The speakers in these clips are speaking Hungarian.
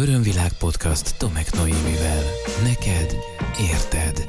Örömvilág podcast Tomek Noémivel. Neked érted.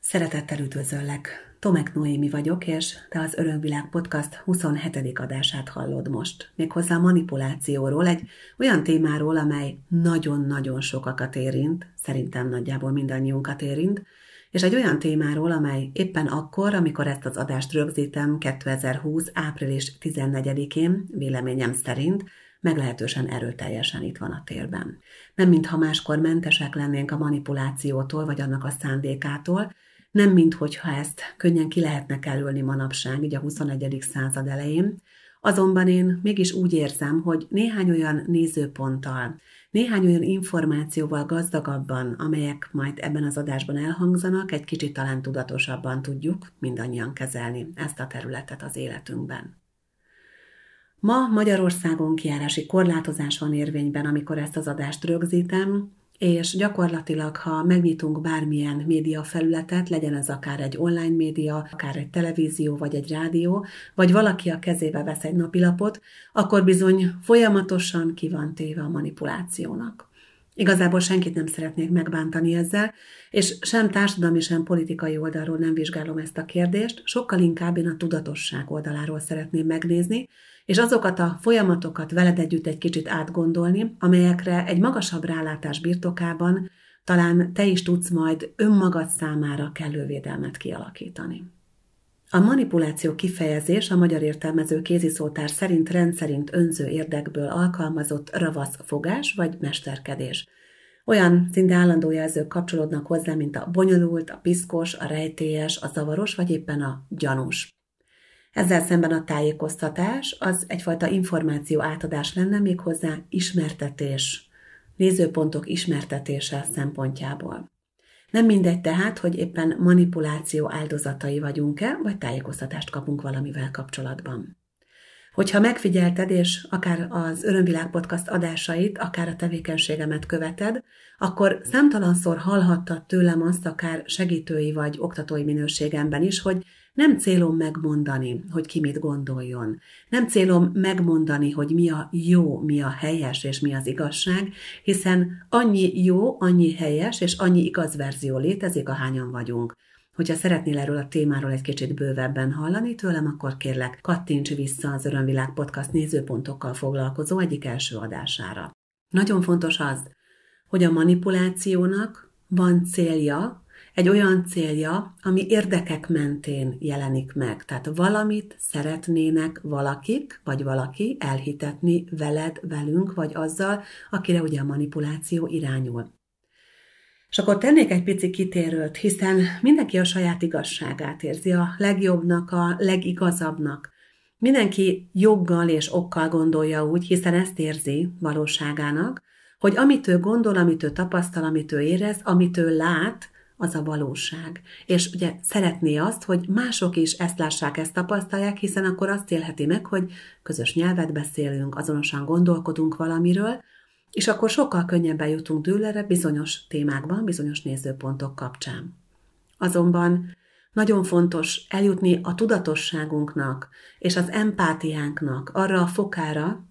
Szeretettel üdvözöllek. Tomek Noémi vagyok, és te az Örömvilág podcast 27. adását hallod most. Méghozzá manipulációról, egy olyan témáról, amely nagyon-nagyon sokakat érint, szerintem nagyjából mindannyiunkat érint, és egy olyan témáról, amely éppen akkor, amikor ezt az adást rögzítem 2020. április 14-én, véleményem szerint, meglehetősen erőteljesen itt van a térben. Nem mintha máskor mentesek lennénk a manipulációtól vagy annak a szándékától, nem minthogyha ezt könnyen ki lehetne kerülni manapság, így a 21. század elején, azonban én mégis úgy érzem, hogy néhány olyan nézőponttal, néhány olyan információval gazdagabban, amelyek majd ebben az adásban elhangzanak, egy kicsit talán tudatosabban tudjuk mindannyian kezelni ezt a területet az életünkben. Ma Magyarországon kiárási korlátozás van érvényben, amikor ezt az adást rögzítem, és gyakorlatilag, ha megnyitunk bármilyen médiafelületet, legyen ez akár egy online média, akár egy televízió, vagy egy rádió, vagy valaki a kezébe vesz egy napilapot, akkor bizony folyamatosan ki van téve a manipulációnak. Igazából senkit nem szeretnék megbántani ezzel, és sem társadalmi, sem politikai oldalról nem vizsgálom ezt a kérdést, sokkal inkább én a tudatosság oldaláról szeretném megnézni, és azokat a folyamatokat veled együtt egy kicsit átgondolni, amelyekre egy magasabb rálátás birtokában talán te is tudsz majd önmagad számára kellő védelmet kialakítani. A manipuláció kifejezés a magyar értelmező kéziszótár szerint rendszerint önző érdekből alkalmazott ravasz fogás vagy mesterkedés. Olyan szinte állandó jelzők kapcsolódnak hozzá, mint a bonyolult, a piszkos, a rejtélyes, a zavaros vagy éppen a gyanús. Ezzel szemben a tájékoztatás az egyfajta információ átadás lenne méghozzá ismertetés, nézőpontok ismertetése szempontjából. Nem mindegy tehát, hogy éppen manipuláció áldozatai vagyunk-e, vagy tájékoztatást kapunk valamivel kapcsolatban. Hogyha megfigyelted, és akár az Örömvilág podcast adásait, akár a tevékenységemet követed, akkor számtalanszor hallhattad tőlem azt akár segítői vagy oktatói minőségemben is, hogy nem célom megmondani, hogy ki mit gondoljon. Nem célom megmondani, hogy mi a jó, mi a helyes és mi az igazság, hiszen annyi jó, annyi helyes és annyi igaz verzió létezik, ahányan vagyunk. Hogyha szeretnél erről a témáról egy kicsit bővebben hallani tőlem, akkor kérlek, kattints vissza az Örömvilág Podcast nézőpontokkal foglalkozó egyik első adására. Nagyon fontos az, hogy a manipulációnak van célja, egy olyan célja, ami érdekek mentén jelenik meg. Tehát valamit szeretnének valakik, vagy valaki elhitetni veled, velünk, vagy azzal, akire ugye a manipuláció irányul. És akkor tennék egy pici kitérőt, hiszen mindenki a saját igazságát érzi, a legjobbnak, a legigazabbnak. Mindenki joggal és okkal gondolja úgy, hiszen ezt érzi valóságának, hogy amit ő gondol, amit ő tapasztal, amit ő érez, amit ő lát, az a valóság. És ugye szeretné azt, hogy mások is ezt lássák, ezt tapasztalják, hiszen akkor azt élheti meg, hogy közös nyelvet beszélünk, azonosan gondolkodunk valamiről, és akkor sokkal könnyebben jutunk dőlere bizonyos témákban, bizonyos nézőpontok kapcsán. Azonban nagyon fontos eljutni a tudatosságunknak és az empátiánknak arra a fokára,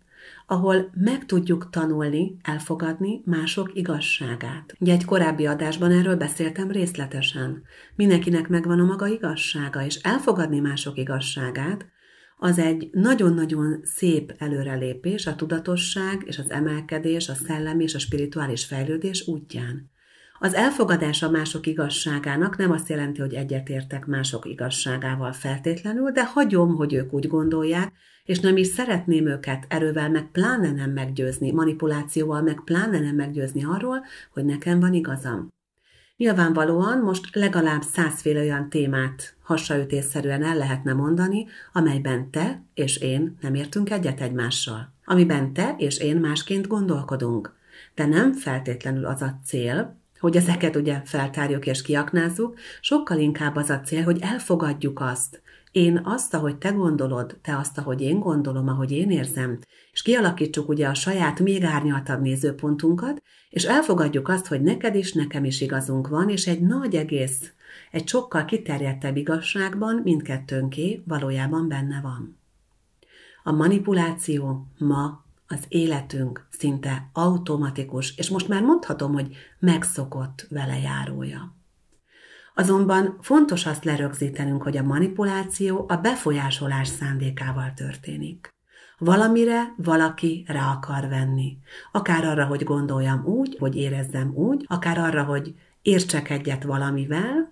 ahol meg tudjuk tanulni, elfogadni mások igazságát. Ugye egy korábbi adásban erről beszéltem részletesen. Mindenkinek megvan a maga igazsága, és elfogadni mások igazságát, az egy nagyon-nagyon szép előrelépés a tudatosság és az emelkedés, a szellemi és a spirituális fejlődés útján. Az elfogadása mások igazságának nem azt jelenti, hogy egyetértek mások igazságával feltétlenül, de hagyom, hogy ők úgy gondolják, és nem is szeretném őket erővel meg pláne nem meggyőzni, manipulációval meg pláne nem meggyőzni arról, hogy nekem van igazam. Nyilvánvalóan most legalább százféle olyan témát hasraütésszerűen el lehetne mondani, amelyben te és én nem értünk egyet egymással, amiben te és én másként gondolkodunk. De nem feltétlenül az a cél, hogy ezeket ugye feltárjuk és kiaknázzuk, sokkal inkább az a cél, hogy elfogadjuk azt, én azt, ahogy te gondolod, te azt, ahogy én gondolom, ahogy én érzem, és kialakítsuk ugye a saját, még árnyaltabb nézőpontunkat, és elfogadjuk azt, hogy neked is, nekem is igazunk van, és egy nagy egész, egy sokkal kiterjedtebb igazságban mindkettőnké valójában benne van. A manipuláció ma az életünk szinte automatikus, és most már mondhatom, hogy megszokott vele járója. Azonban fontos azt lerögzítenünk, hogy a manipuláció a befolyásolás szándékával történik. Valamire valaki rá akar venni. Akár arra, hogy gondoljam úgy, hogy érezzem úgy, akár arra, hogy értsek egyet valamivel,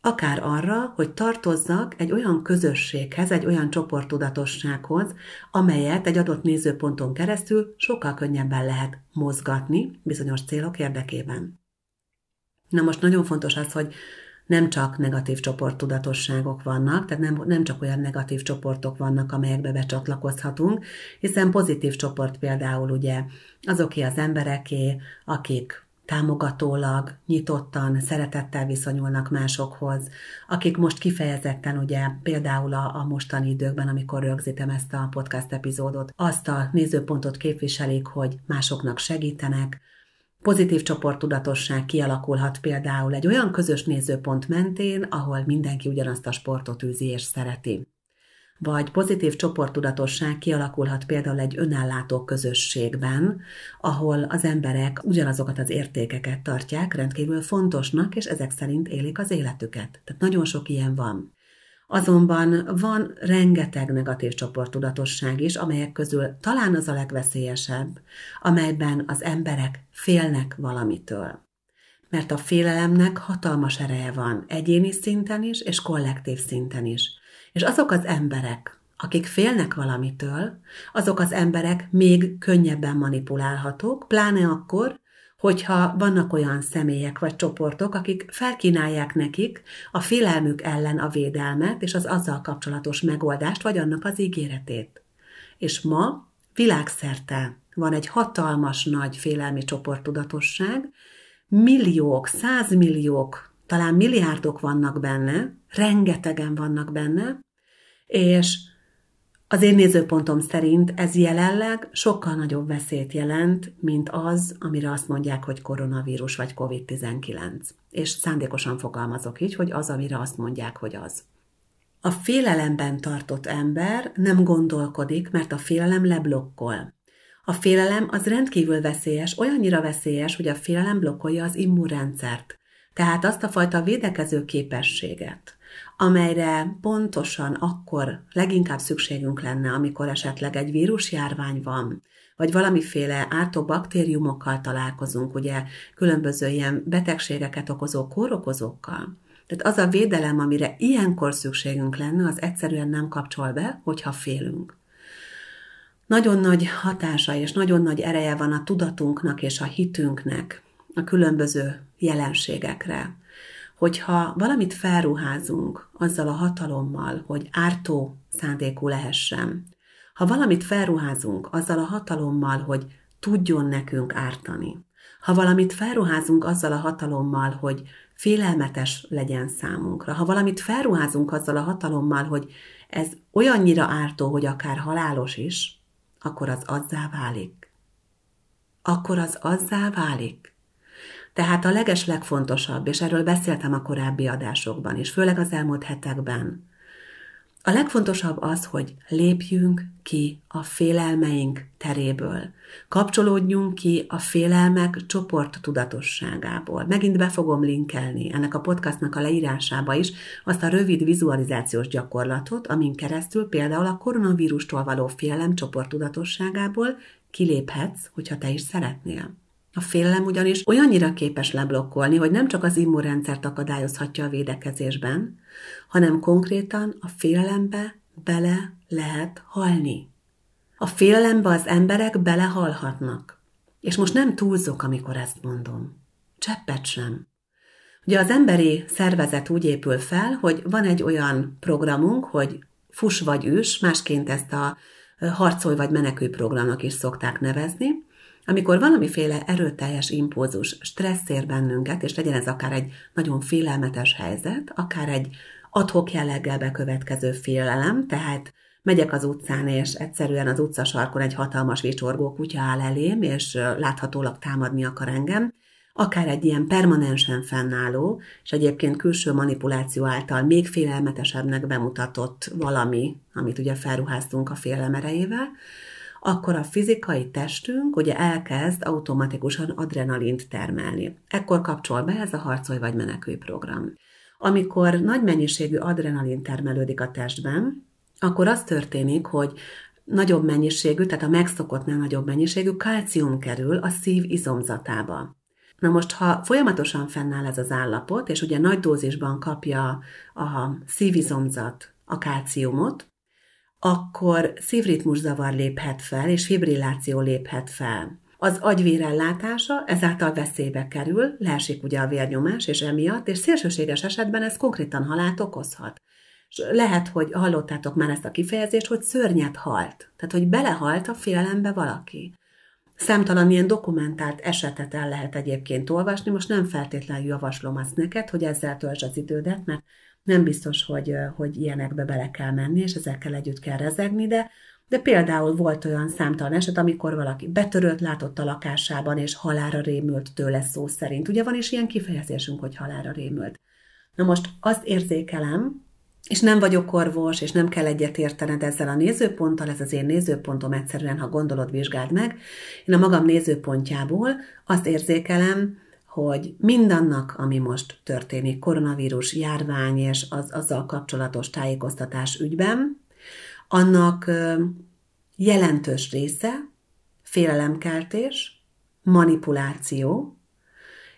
akár arra, hogy tartozzak egy olyan közösséghez, egy olyan csoporttudatossághoz, amelyet egy adott nézőponton keresztül sokkal könnyebben lehet mozgatni bizonyos célok érdekében. Na most nagyon fontos az, hogy nem csak negatív csoporttudatosságok vannak, tehát nem, nem csak olyan negatív csoportok vannak, amelyekbe becsatlakozhatunk, hiszen pozitív csoport például ugye azoké az embereké, akik támogatólag, nyitottan, szeretettel viszonyulnak másokhoz, akik most kifejezetten ugye például a, a mostani időkben, amikor rögzítem ezt a podcast epizódot, azt a nézőpontot képviselik, hogy másoknak segítenek, Pozitív csoporttudatosság kialakulhat például egy olyan közös nézőpont mentén, ahol mindenki ugyanazt a sportot űzi és szereti vagy pozitív csoporttudatosság kialakulhat például egy önállátó közösségben, ahol az emberek ugyanazokat az értékeket tartják rendkívül fontosnak, és ezek szerint élik az életüket. Tehát nagyon sok ilyen van. Azonban van rengeteg negatív csoporttudatosság is, amelyek közül talán az a legveszélyesebb, amelyben az emberek félnek valamitől. Mert a félelemnek hatalmas ereje van egyéni szinten is és kollektív szinten is. És azok az emberek, akik félnek valamitől, azok az emberek még könnyebben manipulálhatók, pláne akkor, hogyha vannak olyan személyek vagy csoportok, akik felkínálják nekik a félelmük ellen a védelmet és az azzal kapcsolatos megoldást, vagy annak az ígéretét. És ma világszerte van egy hatalmas nagy félelmi csoporttudatosság, milliók, százmilliók talán milliárdok vannak benne, rengetegen vannak benne, és az én nézőpontom szerint ez jelenleg sokkal nagyobb veszélyt jelent, mint az, amire azt mondják, hogy koronavírus vagy COVID-19. És szándékosan fogalmazok így, hogy az, amire azt mondják, hogy az. A félelemben tartott ember nem gondolkodik, mert a félelem leblokkol. A félelem az rendkívül veszélyes, olyannyira veszélyes, hogy a félelem blokkolja az immunrendszert. Tehát azt a fajta védekező képességet, amelyre pontosan akkor leginkább szükségünk lenne, amikor esetleg egy vírusjárvány van, vagy valamiféle ártó baktériumokkal találkozunk, ugye különböző ilyen betegségeket okozó kórokozókkal. Tehát az a védelem, amire ilyenkor szükségünk lenne, az egyszerűen nem kapcsol be, hogyha félünk. Nagyon nagy hatása és nagyon nagy ereje van a tudatunknak és a hitünknek a különböző jelenségekre. Hogyha valamit felruházunk azzal a hatalommal, hogy ártó szándékú lehessen, ha valamit felruházunk azzal a hatalommal, hogy tudjon nekünk ártani, ha valamit felruházunk azzal a hatalommal, hogy félelmetes legyen számunkra, ha valamit felruházunk azzal a hatalommal, hogy ez olyannyira ártó, hogy akár halálos is, akkor az azzá válik. Akkor az azzá válik. Tehát a leges legfontosabb, és erről beszéltem a korábbi adásokban, és főleg az elmúlt hetekben, a legfontosabb az, hogy lépjünk ki a félelmeink teréből. Kapcsolódjunk ki a félelmek csoport tudatosságából. Megint be fogom linkelni ennek a podcastnak a leírásába is azt a rövid vizualizációs gyakorlatot, amin keresztül például a koronavírustól való félelem csoport tudatosságából kiléphetsz, hogyha te is szeretnél. A félelem ugyanis olyannyira képes leblokkolni, hogy nem csak az immunrendszert akadályozhatja a védekezésben, hanem konkrétan a félelembe bele lehet halni. A félelembe az emberek belehalhatnak. És most nem túlzok, amikor ezt mondom. Cseppet sem. Ugye az emberi szervezet úgy épül fel, hogy van egy olyan programunk, hogy fuss vagy üs, másként ezt a harcolj vagy menekül programnak is szokták nevezni, amikor valamiféle erőteljes impulzus stresszér bennünket, és legyen ez akár egy nagyon félelmetes helyzet, akár egy adhok jelleggel bekövetkező félelem, tehát megyek az utcán, és egyszerűen az utcasarkon egy hatalmas vicsorgó kutya áll elém, és láthatólag támadni akar engem, akár egy ilyen permanensen fennálló, és egyébként külső manipuláció által még félelmetesebbnek bemutatott valami, amit ugye felruháztunk a félelem erejével, akkor a fizikai testünk ugye elkezd automatikusan adrenalint termelni. Ekkor kapcsol be ez a harcolj vagy menekülj program. Amikor nagy mennyiségű adrenalin termelődik a testben, akkor az történik, hogy nagyobb mennyiségű, tehát a megszokottnál nagyobb mennyiségű kalcium kerül a szív izomzatába. Na most, ha folyamatosan fennáll ez az állapot, és ugye nagy dózisban kapja a szívizomzat a kálciumot, akkor szívritmuszavar léphet fel, és fibrilláció léphet fel. Az agyvérellátása ezáltal veszélybe kerül, leesik ugye a vérnyomás, és emiatt, és szélsőséges esetben ez konkrétan halált okozhat. És lehet, hogy hallottátok már ezt a kifejezést, hogy szörnyet halt. Tehát, hogy belehalt a félelembe valaki. Számtalan ilyen dokumentált esetet el lehet egyébként olvasni, most nem feltétlenül javaslom azt neked, hogy ezzel töltsd az idődet, mert nem biztos, hogy, hogy ilyenekbe bele kell menni, és ezekkel együtt kell rezegni, de de például volt olyan számtalan eset, amikor valaki betörött látott a lakásában, és halára rémült tőle szó szerint. Ugye van is ilyen kifejezésünk, hogy halára rémült. Na most azt érzékelem, és nem vagyok orvos, és nem kell egyet értened ezzel a nézőponttal, ez az én nézőpontom egyszerűen, ha gondolod, vizsgáld meg. Én a magam nézőpontjából azt érzékelem, hogy mindannak, ami most történik koronavírus járvány és az azzal kapcsolatos tájékoztatás ügyben, annak jelentős része félelemkeltés, manipuláció,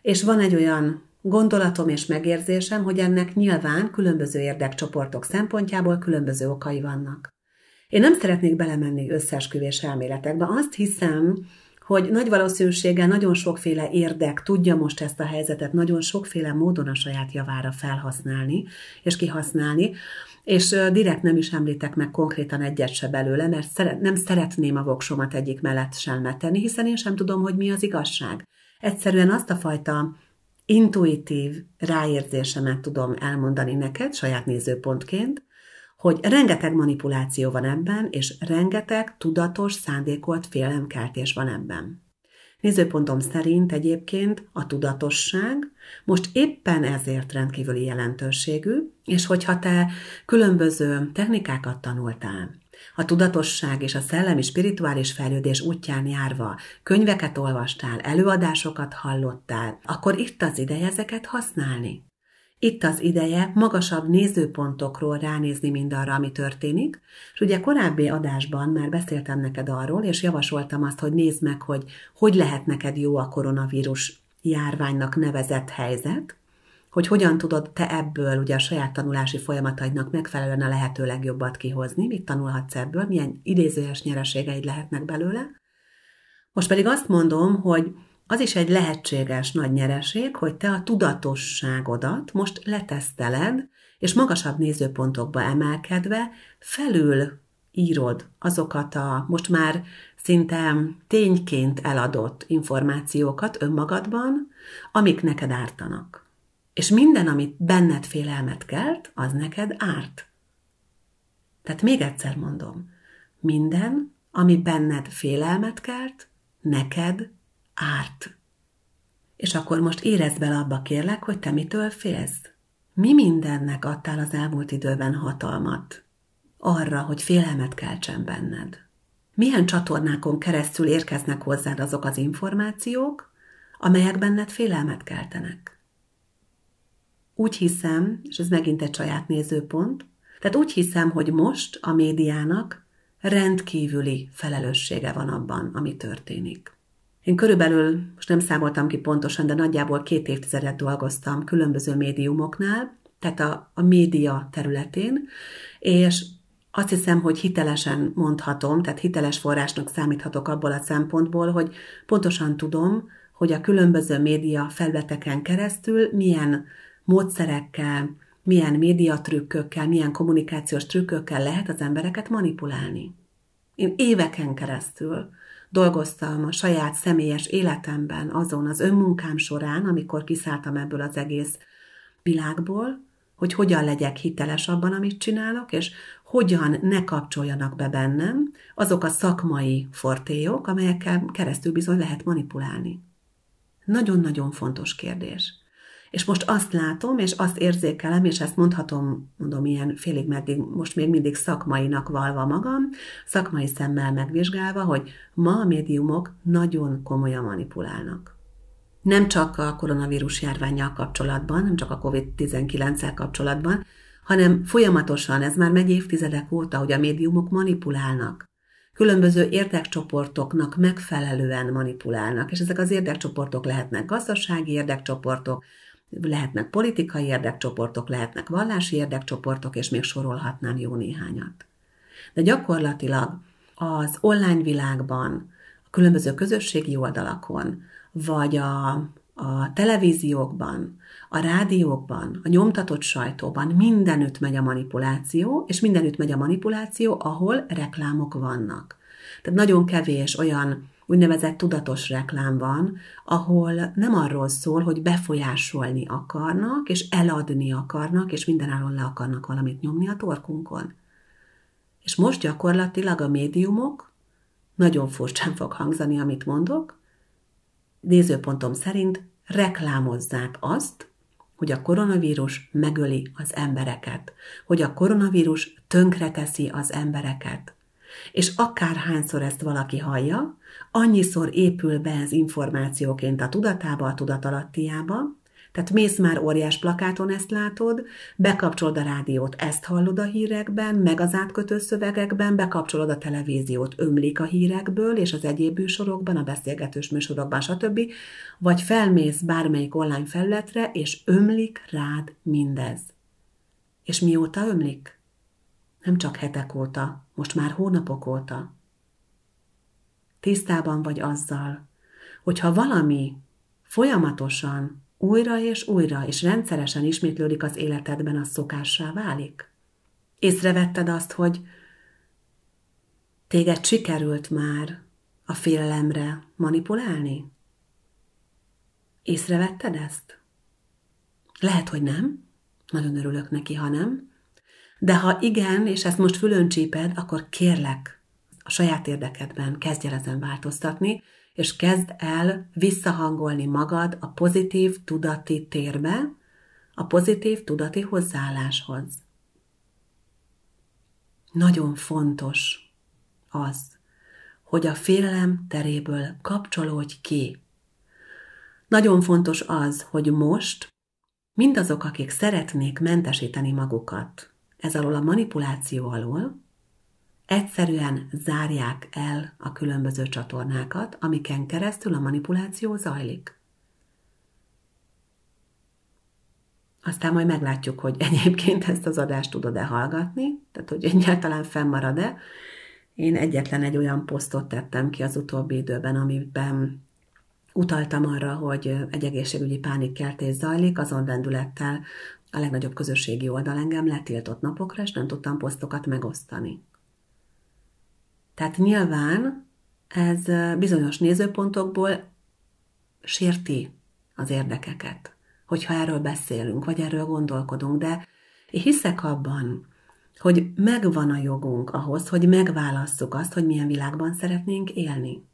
és van egy olyan gondolatom és megérzésem, hogy ennek nyilván különböző érdekcsoportok szempontjából különböző okai vannak. Én nem szeretnék belemenni összeesküvés elméletekbe. Azt hiszem, hogy nagy valószínűséggel nagyon sokféle érdek tudja most ezt a helyzetet nagyon sokféle módon a saját javára felhasználni és kihasználni, és direkt nem is említek meg konkrétan egyet se belőle, mert nem szeretném a voksomat egyik mellett sem metenni, hiszen én sem tudom, hogy mi az igazság. Egyszerűen azt a fajta intuitív ráérzésemet tudom elmondani neked saját nézőpontként, hogy rengeteg manipuláció van ebben, és rengeteg tudatos, szándékolt félelemkeltés van ebben. Nézőpontom szerint egyébként a tudatosság most éppen ezért rendkívüli jelentőségű, és hogyha te különböző technikákat tanultál, a tudatosság és a szellemi spirituális fejlődés útján járva könyveket olvastál, előadásokat hallottál, akkor itt az ideje ezeket használni. Itt az ideje magasabb nézőpontokról ránézni mindarra, ami történik, és ugye korábbi adásban már beszéltem neked arról, és javasoltam azt, hogy nézd meg, hogy hogy lehet neked jó a koronavírus járványnak nevezett helyzet, hogy hogyan tudod te ebből ugye a saját tanulási folyamataidnak megfelelően a lehető legjobbat kihozni, mit tanulhatsz ebből, milyen idézőes nyereségeid lehetnek belőle. Most pedig azt mondom, hogy az is egy lehetséges nagy nyereség, hogy te a tudatosságodat most leteszteled, és magasabb nézőpontokba emelkedve felül írod azokat a most már szinte tényként eladott információkat önmagadban, amik neked ártanak. És minden, amit benned félelmet kelt, az neked árt. Tehát még egyszer mondom, minden, ami benned félelmet kelt, neked árt. És akkor most érezd bele abba, kérlek, hogy te mitől félsz. Mi mindennek adtál az elmúlt időben hatalmat? Arra, hogy félelmet keltsen benned. Milyen csatornákon keresztül érkeznek hozzád azok az információk, amelyek benned félelmet keltenek? Úgy hiszem, és ez megint egy saját nézőpont, tehát úgy hiszem, hogy most a médiának rendkívüli felelőssége van abban, ami történik. Én körülbelül, most nem számoltam ki pontosan, de nagyjából két évtizedet dolgoztam különböző médiumoknál, tehát a, a média területén, és azt hiszem, hogy hitelesen mondhatom, tehát hiteles forrásnak számíthatok abból a szempontból, hogy pontosan tudom, hogy a különböző média felületeken keresztül milyen módszerekkel, milyen médiatrükkökkel, milyen kommunikációs trükkökkel lehet az embereket manipulálni. Én éveken keresztül dolgoztam a saját személyes életemben azon az önmunkám során, amikor kiszálltam ebből az egész világból, hogy hogyan legyek hiteles abban, amit csinálok, és hogyan ne kapcsoljanak be bennem azok a szakmai fortéjok, amelyekkel keresztül bizony lehet manipulálni. Nagyon-nagyon fontos kérdés. És most azt látom, és azt érzékelem, és ezt mondhatom, mondom, ilyen félig meddig, most még mindig szakmainak valva magam, szakmai szemmel megvizsgálva, hogy ma a médiumok nagyon komolyan manipulálnak. Nem csak a koronavírus járványjal kapcsolatban, nem csak a COVID-19-el kapcsolatban, hanem folyamatosan, ez már megy évtizedek óta, hogy a médiumok manipulálnak különböző érdekcsoportoknak megfelelően manipulálnak, és ezek az érdekcsoportok lehetnek gazdasági érdekcsoportok, lehetnek politikai érdekcsoportok, lehetnek vallási érdekcsoportok, és még sorolhatnám jó néhányat. De gyakorlatilag az online világban, a különböző közösségi oldalakon, vagy a, a televíziókban, a rádiókban, a nyomtatott sajtóban mindenütt megy a manipuláció, és mindenütt megy a manipuláció, ahol reklámok vannak. Tehát nagyon kevés olyan úgynevezett tudatos reklám van, ahol nem arról szól, hogy befolyásolni akarnak, és eladni akarnak, és mindenáron le akarnak valamit nyomni a torkunkon. És most gyakorlatilag a médiumok, nagyon furcsán fog hangzani, amit mondok, nézőpontom szerint reklámozzák azt, hogy a koronavírus megöli az embereket, hogy a koronavírus tönkreteszi az embereket, és akárhányszor ezt valaki hallja, annyiszor épül be ez információként a tudatába, a tudatalattiába, tehát mész már óriás plakáton, ezt látod, bekapcsolod a rádiót, ezt hallod a hírekben, meg az átkötő szövegekben, bekapcsolod a televíziót, ömlik a hírekből, és az egyéb műsorokban, a beszélgetős műsorokban, stb. Vagy felmész bármelyik online felületre, és ömlik rád mindez. És mióta ömlik? Nem csak hetek óta, most már hónapok óta. Tisztában vagy azzal, hogyha valami folyamatosan, újra és újra és rendszeresen ismétlődik az életedben, az szokássá válik. Észrevetted azt, hogy téged sikerült már a félelemre manipulálni? Észrevetted ezt? Lehet, hogy nem. Nagyon örülök neki, ha nem. De ha igen, és ezt most fülön csíped, akkor kérlek, a saját érdekedben kezdj el ezen változtatni, és kezd el visszahangolni magad a pozitív tudati térbe, a pozitív tudati hozzáálláshoz. Nagyon fontos az, hogy a félelem teréből kapcsolódj ki. Nagyon fontos az, hogy most mindazok, akik szeretnék mentesíteni magukat ez alól a manipuláció alól, egyszerűen zárják el a különböző csatornákat, amiken keresztül a manipuláció zajlik. Aztán majd meglátjuk, hogy egyébként ezt az adást tudod-e hallgatni, tehát hogy egyáltalán fennmarad-e. Én egyetlen egy olyan posztot tettem ki az utóbbi időben, amiben utaltam arra, hogy egy egészségügyi pánikkeltés zajlik, azon vendülettel, a legnagyobb közösségi oldal engem letiltott napokra, és nem tudtam posztokat megosztani. Tehát nyilván ez bizonyos nézőpontokból sérti az érdekeket, hogyha erről beszélünk, vagy erről gondolkodunk, de én hiszek abban, hogy megvan a jogunk ahhoz, hogy megválasszuk azt, hogy milyen világban szeretnénk élni.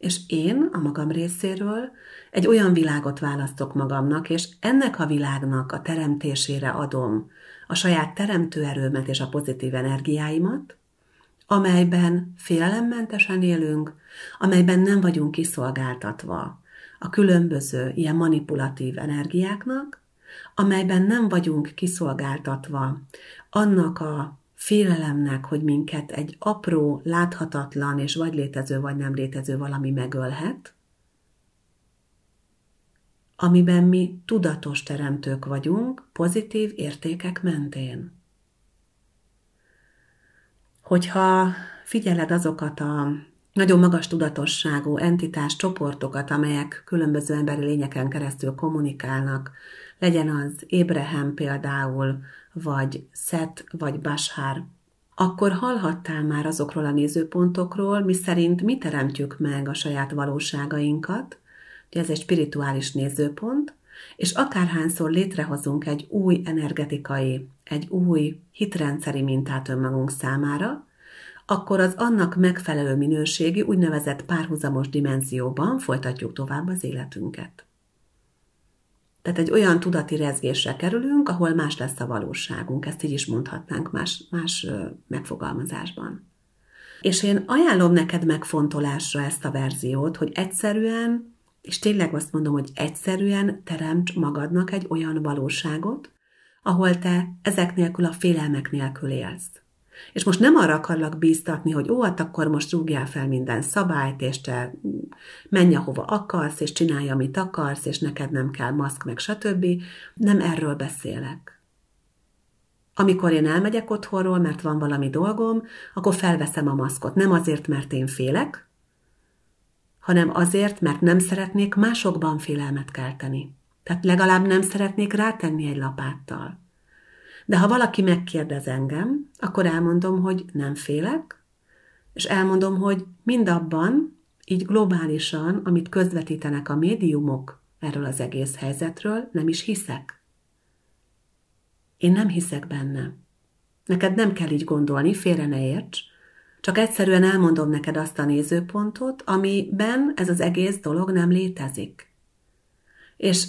És én a magam részéről egy olyan világot választok magamnak, és ennek a világnak a teremtésére adom a saját teremtőerőmet és a pozitív energiáimat, amelyben félelemmentesen élünk, amelyben nem vagyunk kiszolgáltatva a különböző ilyen manipulatív energiáknak, amelyben nem vagyunk kiszolgáltatva annak a félelemnek, hogy minket egy apró, láthatatlan és vagy létező, vagy nem létező valami megölhet, amiben mi tudatos teremtők vagyunk, pozitív értékek mentén. Hogyha figyeled azokat a nagyon magas tudatosságú entitás csoportokat, amelyek különböző emberi lényeken keresztül kommunikálnak, legyen az Ébrehem például, vagy Szet, vagy Bashar. akkor hallhattál már azokról a nézőpontokról, mi szerint mi teremtjük meg a saját valóságainkat, ugye ez egy spirituális nézőpont, és akárhányszor létrehozunk egy új energetikai, egy új hitrendszeri mintát önmagunk számára, akkor az annak megfelelő minőségi úgynevezett párhuzamos dimenzióban folytatjuk tovább az életünket tehát egy olyan tudati rezgésre kerülünk, ahol más lesz a valóságunk, ezt így is mondhatnánk más, más megfogalmazásban. És én ajánlom neked megfontolásra ezt a verziót, hogy egyszerűen, és tényleg azt mondom, hogy egyszerűen teremts magadnak egy olyan valóságot, ahol te ezek nélkül a félelmek nélkül élsz. És most nem arra akarlak bíztatni, hogy ó, hát akkor most rúgjál fel minden szabályt, és te menj, ahova akarsz, és csinálj, amit akarsz, és neked nem kell maszk, meg stb. Nem erről beszélek. Amikor én elmegyek otthonról, mert van valami dolgom, akkor felveszem a maszkot. Nem azért, mert én félek, hanem azért, mert nem szeretnék másokban félelmet kelteni. Tehát legalább nem szeretnék rátenni egy lapáttal. De ha valaki megkérdez engem, akkor elmondom, hogy nem félek, és elmondom, hogy mindabban, így globálisan, amit közvetítenek a médiumok erről az egész helyzetről, nem is hiszek. Én nem hiszek benne. Neked nem kell így gondolni, félre ne érts, csak egyszerűen elmondom neked azt a nézőpontot, amiben ez az egész dolog nem létezik. És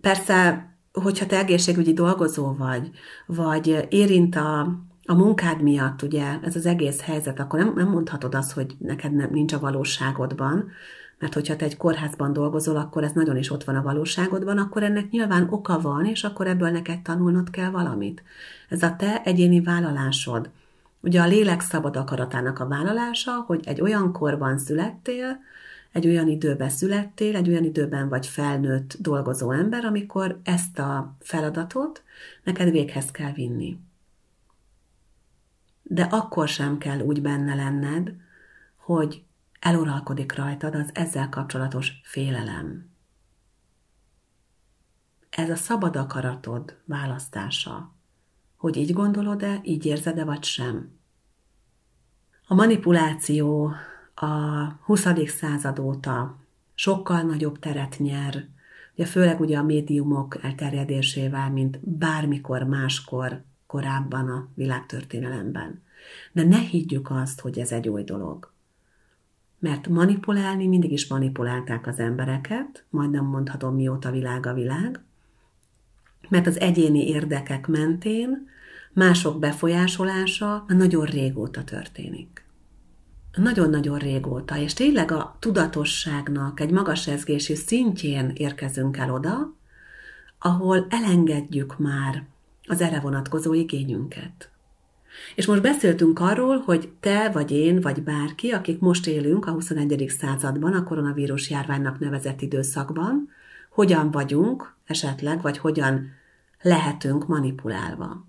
persze hogyha te egészségügyi dolgozó vagy, vagy érint a, a munkád miatt, ugye, ez az egész helyzet, akkor nem, nem mondhatod azt, hogy neked nem, nincs a valóságodban, mert hogyha te egy kórházban dolgozol, akkor ez nagyon is ott van a valóságodban, akkor ennek nyilván oka van, és akkor ebből neked tanulnod kell valamit. Ez a te egyéni vállalásod. Ugye a lélek szabad akaratának a vállalása, hogy egy olyan korban születtél, egy olyan időben születtél, egy olyan időben vagy felnőtt dolgozó ember, amikor ezt a feladatot neked véghez kell vinni. De akkor sem kell úgy benne lenned, hogy eluralkodik rajtad az ezzel kapcsolatos félelem. Ez a szabad akaratod választása, hogy így gondolod-e, így érzed-e vagy sem. A manipuláció a 20. század óta sokkal nagyobb teret nyer, ugye főleg ugye a médiumok elterjedésével, mint bármikor máskor korábban a világtörténelemben. De ne higgyük azt, hogy ez egy új dolog. Mert manipulálni mindig is manipulálták az embereket, majdnem mondhatom mióta világ a világ, mert az egyéni érdekek mentén mások befolyásolása nagyon régóta történik nagyon-nagyon régóta, és tényleg a tudatosságnak egy magas rezgésű szintjén érkezünk el oda, ahol elengedjük már az erre vonatkozó igényünket. És most beszéltünk arról, hogy te vagy én, vagy bárki, akik most élünk a 21. században, a koronavírus járványnak nevezett időszakban, hogyan vagyunk esetleg, vagy hogyan lehetünk manipulálva.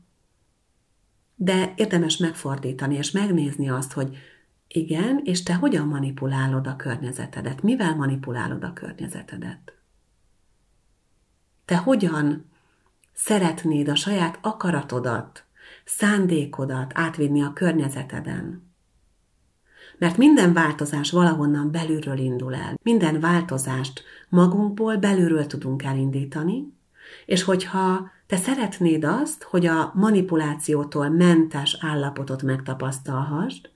De érdemes megfordítani és megnézni azt, hogy igen, és te hogyan manipulálod a környezetedet? Mivel manipulálod a környezetedet? Te hogyan szeretnéd a saját akaratodat, szándékodat átvinni a környezeteden? Mert minden változás valahonnan belülről indul el. Minden változást magunkból belülről tudunk elindítani, és hogyha te szeretnéd azt, hogy a manipulációtól mentes állapotot megtapasztalhast,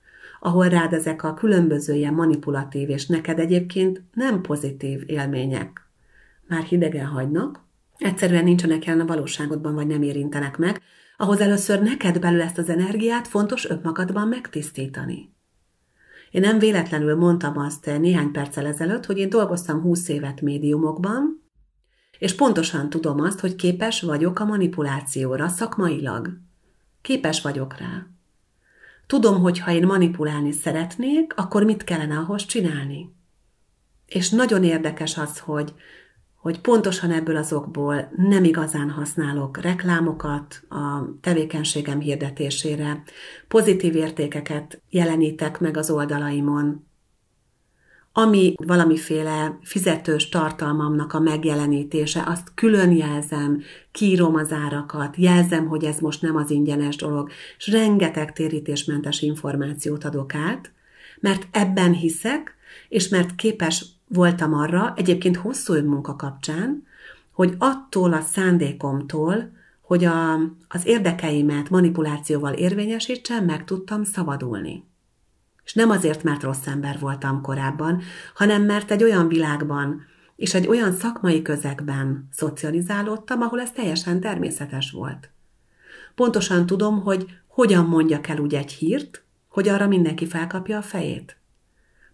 ahol rád ezek a különböző ilyen manipulatív és neked egyébként nem pozitív élmények már hidegen hagynak, egyszerűen nincsenek jelen a valóságodban, vagy nem érintenek meg, ahhoz először neked belül ezt az energiát fontos önmagadban megtisztítani. Én nem véletlenül mondtam azt néhány perccel ezelőtt, hogy én dolgoztam 20 évet médiumokban, és pontosan tudom azt, hogy képes vagyok a manipulációra szakmailag. Képes vagyok rá. Tudom, hogy ha én manipulálni szeretnék, akkor mit kellene ahhoz csinálni. És nagyon érdekes az, hogy, hogy pontosan ebből azokból nem igazán használok reklámokat a tevékenységem hirdetésére, pozitív értékeket jelenítek meg az oldalaimon, ami valamiféle fizetős tartalmamnak a megjelenítése, azt külön jelzem, kírom az árakat, jelzem, hogy ez most nem az ingyenes dolog, és rengeteg térítésmentes információt adok át, mert ebben hiszek, és mert képes voltam arra, egyébként hosszú munka kapcsán, hogy attól a szándékomtól, hogy a, az érdekeimet manipulációval érvényesítsem, meg tudtam szabadulni. És nem azért, mert rossz ember voltam korábban, hanem mert egy olyan világban és egy olyan szakmai közegben szocializálódtam, ahol ez teljesen természetes volt. Pontosan tudom, hogy hogyan mondjak el úgy egy hírt, hogy arra mindenki felkapja a fejét.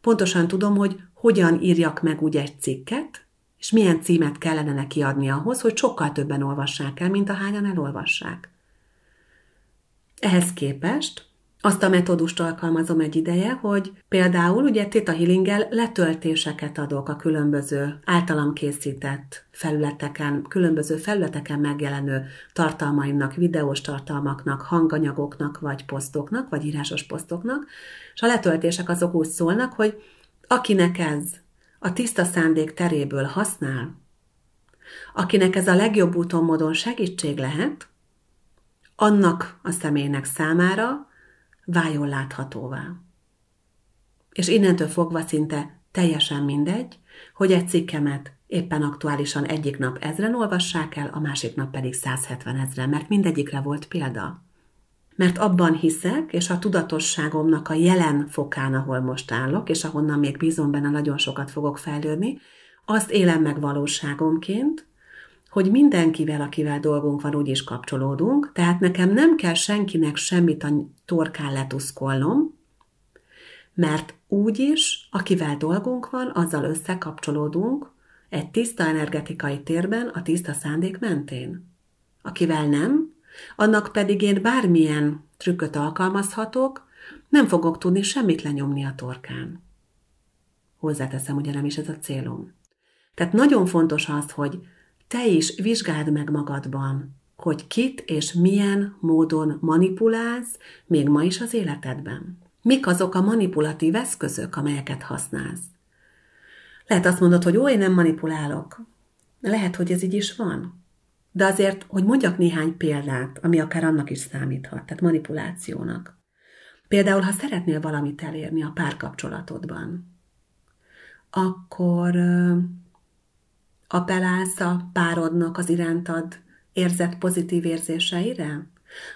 Pontosan tudom, hogy hogyan írjak meg úgy egy cikket, és milyen címet kellene neki adni ahhoz, hogy sokkal többen olvassák el, mint a hányan elolvassák. Ehhez képest azt a metódust alkalmazom egy ideje, hogy például ugye Theta healing letöltéseket adok a különböző általam készített felületeken, különböző felületeken megjelenő tartalmaimnak, videós tartalmaknak, hanganyagoknak, vagy posztoknak, vagy írásos posztoknak, és a letöltések azok úgy szólnak, hogy akinek ez a tiszta szándék teréből használ, akinek ez a legjobb úton módon segítség lehet, annak a személynek számára váljon láthatóvá. És innentől fogva szinte teljesen mindegy, hogy egy cikkemet éppen aktuálisan egyik nap ezren olvassák el, a másik nap pedig 170 ezren, mert mindegyikre volt példa. Mert abban hiszek, és a tudatosságomnak a jelen fokán, ahol most állok, és ahonnan még bízom benne nagyon sokat fogok fejlődni, azt élem meg valóságomként, hogy mindenkivel, akivel dolgunk van, úgyis kapcsolódunk, tehát nekem nem kell senkinek semmit a torkán letuszkolnom, mert úgyis, akivel dolgunk van, azzal összekapcsolódunk egy tiszta energetikai térben, a tiszta szándék mentén. Akivel nem, annak pedig én bármilyen trükköt alkalmazhatok, nem fogok tudni semmit lenyomni a torkán. Hozzáteszem, ugye nem is ez a célom. Tehát nagyon fontos az, hogy te is vizsgáld meg magadban, hogy kit és milyen módon manipulálsz még ma is az életedben. Mik azok a manipulatív eszközök, amelyeket használsz? Lehet azt mondod, hogy ó, én nem manipulálok. Lehet, hogy ez így is van. De azért, hogy mondjak néhány példát, ami akár annak is számíthat, tehát manipulációnak. Például, ha szeretnél valamit elérni a párkapcsolatodban, akkor Appelálsz a párodnak az irántad érzett pozitív érzéseire?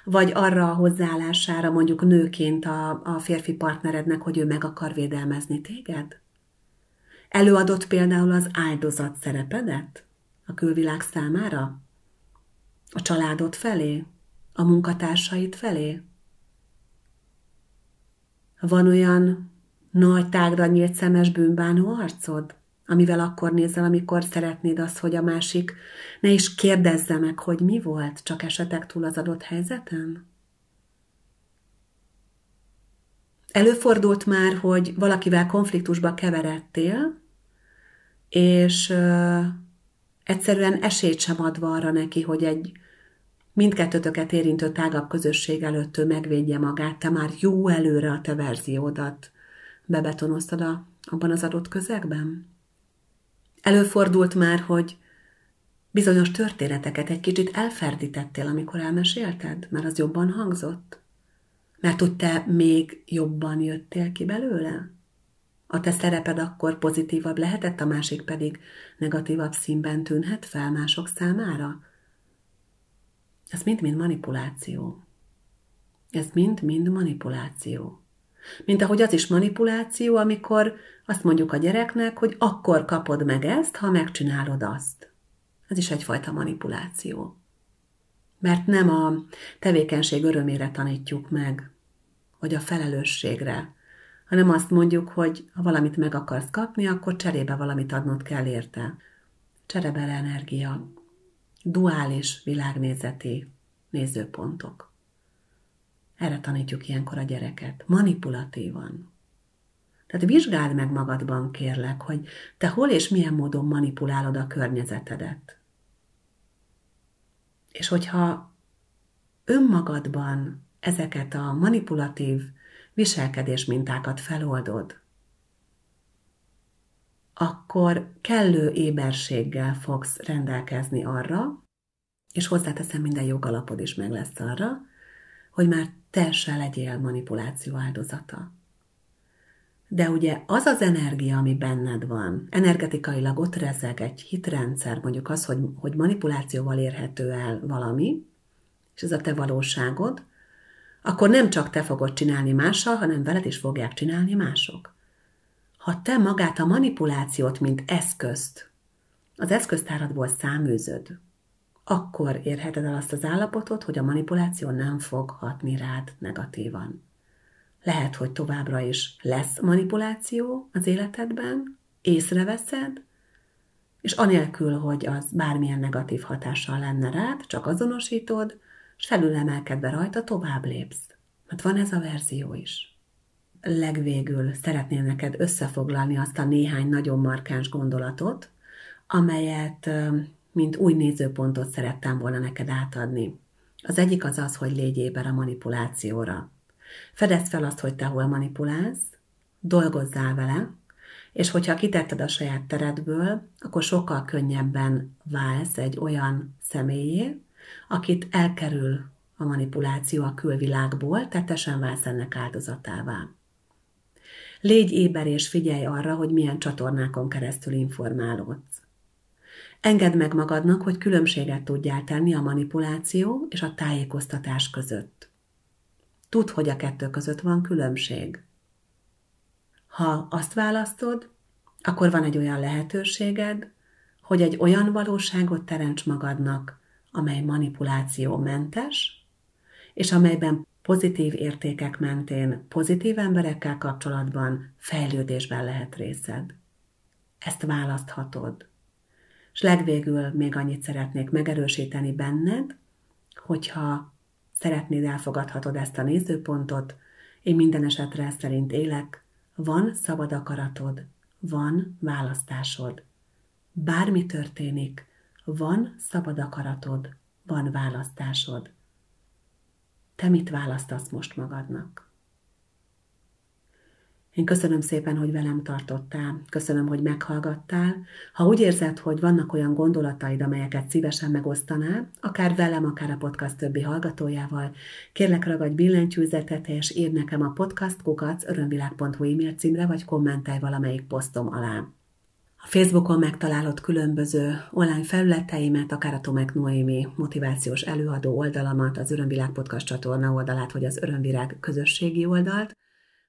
Vagy arra a hozzáállására mondjuk nőként a, a férfi partnerednek, hogy ő meg akar védelmezni téged? Előadott például az áldozat szerepedet a külvilág számára? A családod felé? A munkatársaid felé? Van olyan nagy tágra nyílt szemes bűnbánó arcod, amivel akkor nézel, amikor szeretnéd azt, hogy a másik ne is kérdezze meg, hogy mi volt, csak esetek túl az adott helyzeten? Előfordult már, hogy valakivel konfliktusba keveredtél, és ö, egyszerűen esélyt sem adva arra neki, hogy egy mindkettőtöket érintő tágabb közösség előtt ő megvédje magát, te már jó előre a te verziódat bebetonoztad a, abban az adott közegben? Előfordult már, hogy bizonyos történeteket egy kicsit elferdítettél, amikor elmesélted, mert az jobban hangzott? Mert hogy te még jobban jöttél ki belőle? A te szereped akkor pozitívabb lehetett, a másik pedig negatívabb színben tűnhet fel mások számára? Ez mind-mind manipuláció. Ez mind-mind manipuláció. Mint ahogy az is manipuláció, amikor azt mondjuk a gyereknek, hogy akkor kapod meg ezt, ha megcsinálod azt. Ez is egyfajta manipuláció. Mert nem a tevékenység örömére tanítjuk meg, vagy a felelősségre, hanem azt mondjuk, hogy ha valamit meg akarsz kapni, akkor cserébe valamit adnod kell érte. Cserebele energia, duális világnézeti nézőpontok. Erre tanítjuk ilyenkor a gyereket, manipulatívan. Tehát vizsgáld meg magadban, kérlek, hogy te hol és milyen módon manipulálod a környezetedet. És hogyha önmagadban ezeket a manipulatív viselkedés mintákat feloldod, akkor kellő éberséggel fogsz rendelkezni arra, és hozzáteszem, minden jogalapod is meg lesz arra, hogy már te se legyél manipuláció áldozata. De ugye az az energia, ami benned van, energetikailag ott rezeg egy hitrendszer, mondjuk az, hogy, hogy manipulációval érhető el valami, és ez a te valóságod, akkor nem csak te fogod csinálni mással, hanem veled is fogják csinálni mások. Ha te magát a manipulációt, mint eszközt, az eszköztáradból száműzöd, akkor érheted el azt az állapotot, hogy a manipuláció nem fog hatni rád negatívan. Lehet, hogy továbbra is lesz manipuláció az életedben, észreveszed, és anélkül, hogy az bármilyen negatív hatással lenne rád, csak azonosítod, és felülemelkedve rajta tovább lépsz. Mert hát van ez a verzió is. Legvégül szeretném neked összefoglalni azt a néhány nagyon markáns gondolatot, amelyet mint új nézőpontot szerettem volna neked átadni. Az egyik az az, hogy légy éber a manipulációra. Fedezd fel azt, hogy te hol manipulálsz, dolgozzál vele, és hogyha kitetted a saját teredből, akkor sokkal könnyebben válsz egy olyan személyé, akit elkerül a manipuláció a külvilágból, tehát te sem válsz ennek áldozatává. Légy éber és figyelj arra, hogy milyen csatornákon keresztül informálódsz. Engedd meg magadnak, hogy különbséget tudjál tenni a manipuláció és a tájékoztatás között. Tudd, hogy a kettő között van különbség. Ha azt választod, akkor van egy olyan lehetőséged, hogy egy olyan valóságot teremts magadnak, amely manipulációmentes, és amelyben pozitív értékek mentén, pozitív emberekkel kapcsolatban fejlődésben lehet részed. Ezt választhatod. És legvégül még annyit szeretnék megerősíteni benned, hogyha szeretnéd, elfogadhatod ezt a nézőpontot, én minden esetre szerint élek, van szabad akaratod, van választásod. Bármi történik, van szabad akaratod, van választásod. Te mit választasz most magadnak? Én köszönöm szépen, hogy velem tartottál, köszönöm, hogy meghallgattál. Ha úgy érzed, hogy vannak olyan gondolataid, amelyeket szívesen megosztanál, akár velem, akár a podcast többi hallgatójával, kérlek ragadj billentyűzetet, és írd nekem a podcastkukac örömvilág.hu e-mail címre, vagy kommentálj valamelyik posztom alá. A Facebookon megtalálod különböző online felületeimet, akár a Tomek Noémi motivációs előadó oldalamat, az Örömvilág podcast csatorna oldalát, vagy az Örömvilág közösségi oldalt,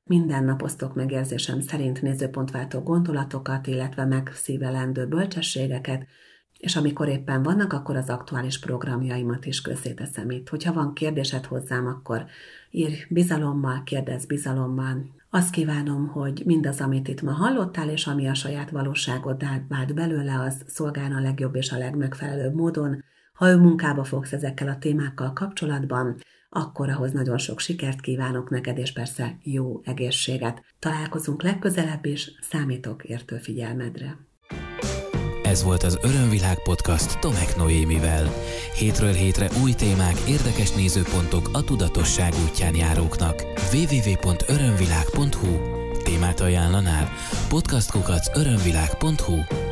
minden nap osztok meg érzésem szerint nézőpontváltó gondolatokat, illetve megszívelendő bölcsességeket, és amikor éppen vannak, akkor az aktuális programjaimat is közzéteszem itt. Hogyha van kérdésed hozzám, akkor írj bizalommal, kérdezz bizalommal. Azt kívánom, hogy mindaz, amit itt ma hallottál, és ami a saját valóságod vált belőle, az szolgál a legjobb és a legmegfelelőbb módon, ha ő munkába fogsz ezekkel a témákkal kapcsolatban, akkor ahhoz nagyon sok sikert kívánok neked, és persze jó egészséget. Találkozunk legközelebb is, számítok értő figyelmedre. Ez volt az Örömvilág podcast Tomek Noémivel. Hétről hétre új témák, érdekes nézőpontok a tudatosság útján járóknak. www.örömvilág.hu Témát ajánlanál? Podcastkukac